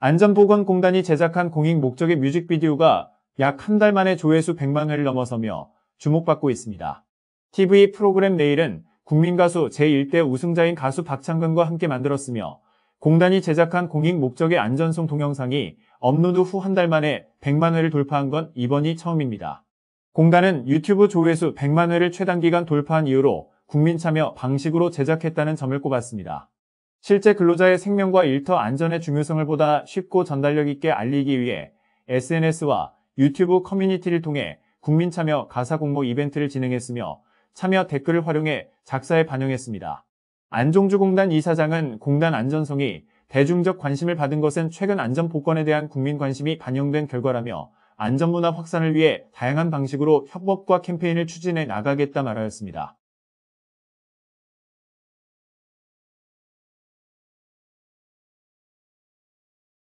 안전보건공단이 제작한 공익 목적의 뮤직비디오가 약 한 달 만에 조회수 100만 회를 넘어서며 주목받고 있습니다. TV 프로그램 내일은 국민가수 제1대 우승자인 가수 박창근과 함께 만들었으며 공단이 제작한 공익 목적의 안전송 동영상이 업로드 후 한 달 만에 100만 회를 돌파한 건 이번이 처음입니다. 공단은 유튜브 조회수 100만 회를 최단기간 돌파한 이후로 국민 참여 방식으로 제작했다는 점을 꼽았습니다. 실제 근로자의 생명과 일터 안전의 중요성을 보다 쉽고 전달력 있게 알리기 위해 SNS와 유튜브 커뮤니티를 통해 국민 참여 가사 공모 이벤트를 진행했으며 참여 댓글을 활용해 작사에 반영했습니다. 안종주 공단 이사장은 공단 안전성이 대중적 관심을 받은 것은 최근 안전 복권에 대한 국민 관심이 반영된 결과라며 안전문화 확산을 위해 다양한 방식으로 협업과 캠페인을 추진해 나가겠다 말하였습니다.